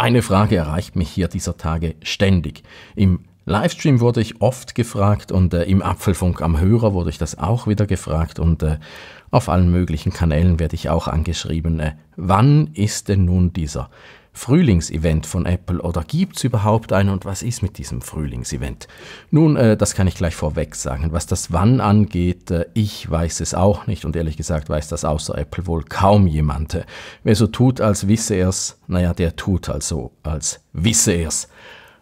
Eine Frage erreicht mich hier dieser Tage ständig. Im Livestream wurde ich oft gefragt und äh, im Apfelfunk am Hörer wurde ich das auch wieder gefragt und äh, auf allen möglichen Kanälen werde ich auch angeschrieben, äh, wann ist denn nun dieser Frühlingsevent von Apple oder gibt es überhaupt einen und was ist mit diesem Frühlingsevent? Nun, äh, das kann ich gleich vorweg sagen. Was das Wann angeht, äh, ich weiß es auch nicht und ehrlich gesagt weiß das außer Apple wohl kaum jemand. Wer so tut, als wisse er's, naja, der tut also, als wisse er's.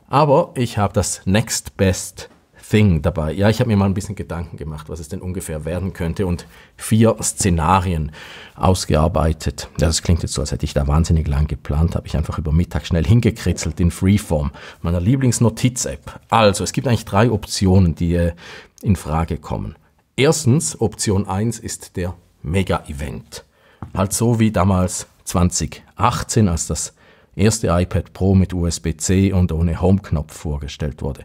Aber ich habe das Next Best Thing dabei. Ja, ich habe mir mal ein bisschen Gedanken gemacht, was es denn ungefähr werden könnte und vier Szenarien ausgearbeitet. Ja, das klingt jetzt so, als hätte ich da wahnsinnig lang geplant, habe ich einfach über Mittag schnell hingekritzelt in Freeform, meiner Lieblingsnotiz-App. Also, es gibt eigentlich drei Optionen, die äh, in Frage kommen. Erstens, Option 1 ist der Mega-Event. Halt so wie damals 2018, als das erste iPad Pro mit USB-C und ohne Home-Knopf vorgestellt wurde.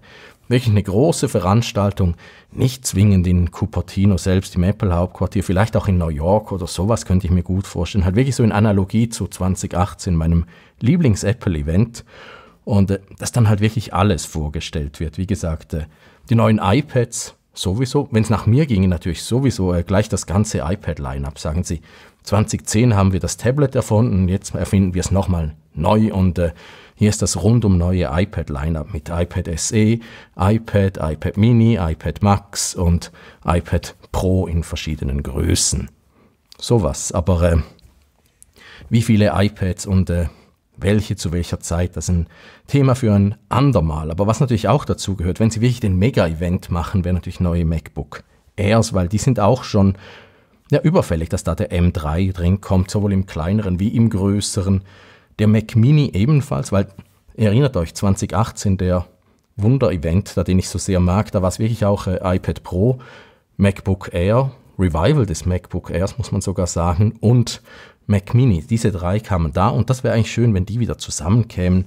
Wirklich eine große Veranstaltung, nicht zwingend in Cupertino selbst, im Apple-Hauptquartier, vielleicht auch in New York oder sowas könnte ich mir gut vorstellen. Halt wirklich so in Analogie zu 2018, meinem Lieblings-Apple-Event. Und äh, dass dann halt wirklich alles vorgestellt wird. Wie gesagt, äh, die neuen iPads sowieso, wenn es nach mir ginge, natürlich sowieso äh, gleich das ganze iPad-Line-up, sagen Sie. 2010 haben wir das Tablet erfunden, jetzt erfinden wir es nochmal neu und äh, hier ist das rundum neue iPad-Lineup mit iPad SE, iPad, iPad Mini, iPad Max und iPad Pro in verschiedenen Größen. Sowas. Aber äh, wie viele iPads und äh, welche zu welcher Zeit, das ist ein Thema für ein andermal. Aber was natürlich auch dazu gehört, wenn Sie wirklich den Mega-Event machen, wäre natürlich neue MacBook Airs, weil die sind auch schon ja, überfällig, dass da der M3 drin kommt, sowohl im kleineren wie im größeren. Der Mac Mini ebenfalls, weil erinnert euch, 2018 der Wunder-Event, da den ich so sehr mag, da war es wirklich auch äh, iPad Pro, MacBook Air, Revival des MacBook Airs, muss man sogar sagen, und Mac Mini. Diese drei kamen da und das wäre eigentlich schön, wenn die wieder zusammenkämen.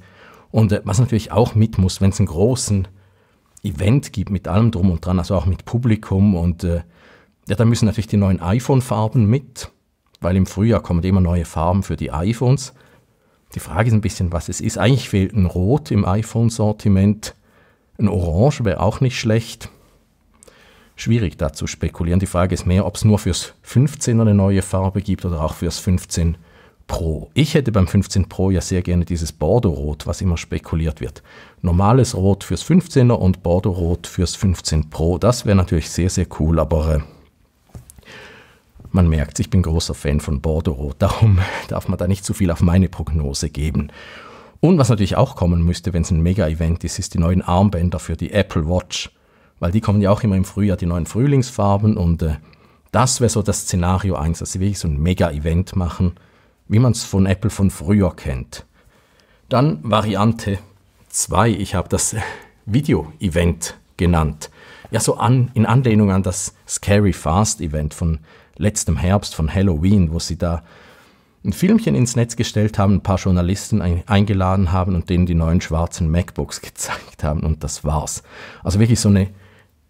Und äh, was natürlich auch mit muss, wenn es einen großen Event gibt mit allem drum und dran, also auch mit Publikum und äh, ja, da müssen natürlich die neuen iPhone-Farben mit, weil im Frühjahr kommen immer neue Farben für die iPhones. Die Frage ist ein bisschen, was es ist. Eigentlich fehlt ein Rot im iPhone-Sortiment. Ein Orange wäre auch nicht schlecht. Schwierig da zu spekulieren. Die Frage ist mehr, ob es nur fürs 15 eine neue Farbe gibt oder auch fürs 15 Pro. Ich hätte beim 15 Pro ja sehr gerne dieses Bordeaux-Rot, was immer spekuliert wird. Normales Rot fürs 15er und Bordeaux-Rot fürs 15 Pro. Das wäre natürlich sehr, sehr cool, aber äh, man merkt, ich bin großer Fan von Bordeaux, darum darf man da nicht zu viel auf meine Prognose geben. Und was natürlich auch kommen müsste, wenn es ein Mega-Event ist, ist die neuen Armbänder für die Apple Watch. Weil die kommen ja auch immer im Frühjahr, die neuen Frühlingsfarben. Und äh, das wäre so das Szenario 1, dass sie wirklich so ein Mega-Event machen, wie man es von Apple von früher kennt. Dann Variante 2, ich habe das äh, Video-Event genannt. Ja, so an, in Anlehnung an das Scary Fast-Event von letztem Herbst von Halloween, wo sie da ein Filmchen ins Netz gestellt haben, ein paar Journalisten eingeladen haben und denen die neuen schwarzen MacBooks gezeigt haben und das war's. Also wirklich so eine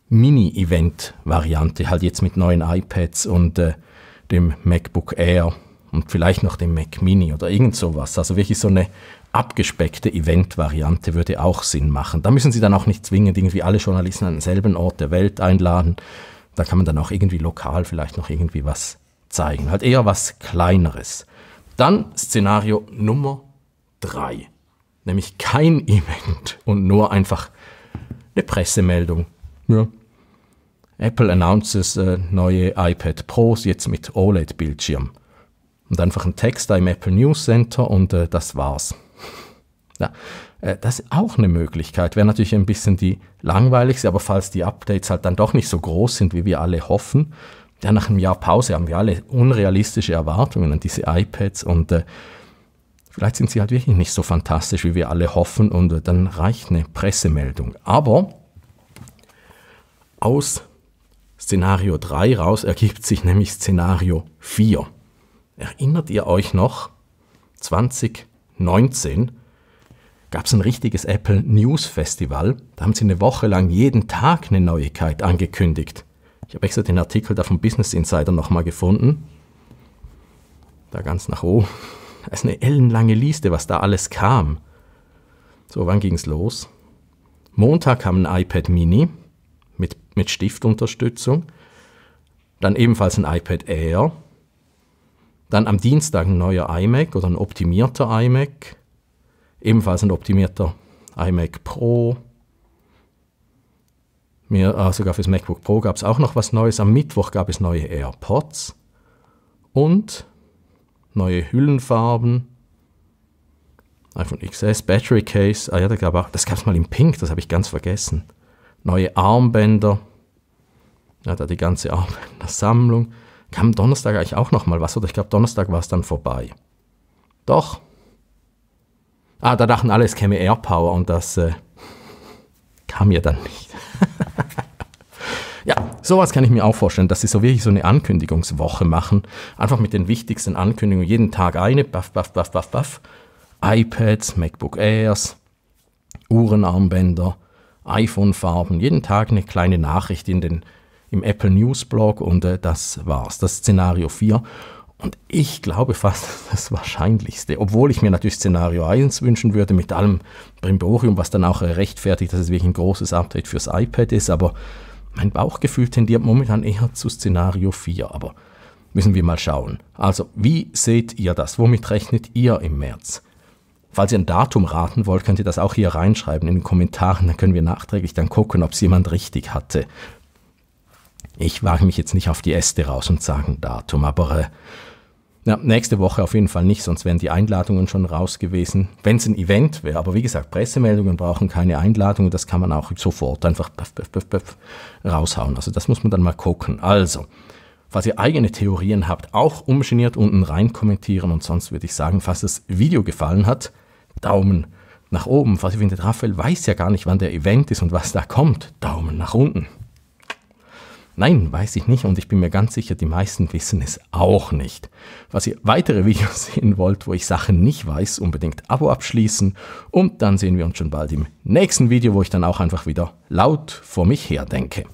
Mini-Event-Variante, halt jetzt mit neuen iPads und äh, dem MacBook Air und vielleicht noch dem Mac Mini oder irgend sowas. Also wirklich so eine abgespeckte Event-Variante würde auch Sinn machen. Da müssen Sie dann auch nicht zwingend irgendwie alle Journalisten an denselben Ort der Welt einladen, da kann man dann auch irgendwie lokal vielleicht noch irgendwie was zeigen. Halt eher was Kleineres. Dann Szenario Nummer 3. Nämlich kein Event und nur einfach eine Pressemeldung. Ja. Apple announces äh, neue iPad Pros jetzt mit OLED-Bildschirm. Und einfach ein Text da im Apple News Center und äh, das war's. Ja, äh, das ist auch eine Möglichkeit. Wäre natürlich ein bisschen die langweiligste, aber falls die Updates halt dann doch nicht so groß sind, wie wir alle hoffen, ja, nach einem Jahr Pause haben wir alle unrealistische Erwartungen an diese iPads und äh, vielleicht sind sie halt wirklich nicht so fantastisch, wie wir alle hoffen und äh, dann reicht eine Pressemeldung. Aber aus Szenario 3 raus ergibt sich nämlich Szenario 4. Erinnert ihr euch noch? 2019 gab es ein richtiges Apple News Festival. Da haben sie eine Woche lang jeden Tag eine Neuigkeit angekündigt. Ich habe extra den Artikel da vom Business Insider nochmal gefunden. Da ganz nach oben. Da ist eine ellenlange Liste, was da alles kam. So, wann ging es los? Montag kam ein iPad Mini mit, mit Stiftunterstützung. Dann ebenfalls ein iPad Air. Dann am Dienstag ein neuer iMac oder ein optimierter iMac. Ebenfalls ein optimierter iMac Pro. Mir, äh, sogar fürs MacBook Pro gab es auch noch was Neues. Am Mittwoch gab es neue AirPods und neue Hüllenfarben. iPhone XS, Battery Case. Ah ja, da gab auch, das gab es mal in Pink, das habe ich ganz vergessen. Neue Armbänder. Ja, da die ganze Armbänder-Sammlung. Kam Donnerstag eigentlich auch noch mal was, oder ich glaube, Donnerstag war es dann vorbei. Doch, Ah, da dachten alle, es käme Airpower und das äh, kam ja dann nicht. ja, sowas kann ich mir auch vorstellen, dass sie so wirklich so eine Ankündigungswoche machen. Einfach mit den wichtigsten Ankündigungen, jeden Tag eine, baff, baff, baff, baff, baff. iPads, MacBook Airs, Uhrenarmbänder, iPhone-Farben, jeden Tag eine kleine Nachricht in den, im Apple News Blog und äh, das war's. Das ist Szenario 4. Und ich glaube fast das Wahrscheinlichste, obwohl ich mir natürlich Szenario 1 wünschen würde mit allem Brimborium, was dann auch rechtfertigt, dass es wirklich ein großes Update fürs iPad ist, aber mein Bauchgefühl tendiert momentan eher zu Szenario 4, aber müssen wir mal schauen. Also, wie seht ihr das? Womit rechnet ihr im März? Falls ihr ein Datum raten wollt, könnt ihr das auch hier reinschreiben in den Kommentaren, dann können wir nachträglich dann gucken, ob es jemand richtig hatte. Ich wage mich jetzt nicht auf die Äste raus und sage ein Datum, aber äh, ja, nächste Woche auf jeden Fall nicht, sonst wären die Einladungen schon raus gewesen, wenn es ein Event wäre. Aber wie gesagt, Pressemeldungen brauchen keine Einladungen, das kann man auch sofort einfach puff, puff, puff, raushauen. Also das muss man dann mal gucken. Also, falls ihr eigene Theorien habt, auch ungeniert unten rein kommentieren und sonst würde ich sagen, falls das Video gefallen hat, Daumen nach oben. Falls ihr findet, Raphael weiß ja gar nicht, wann der Event ist und was da kommt, Daumen nach unten. Nein, weiß ich nicht und ich bin mir ganz sicher, die meisten wissen es auch nicht. Was ihr weitere Videos sehen wollt, wo ich Sachen nicht weiß, unbedingt Abo abschließen und dann sehen wir uns schon bald im nächsten Video, wo ich dann auch einfach wieder laut vor mich her denke.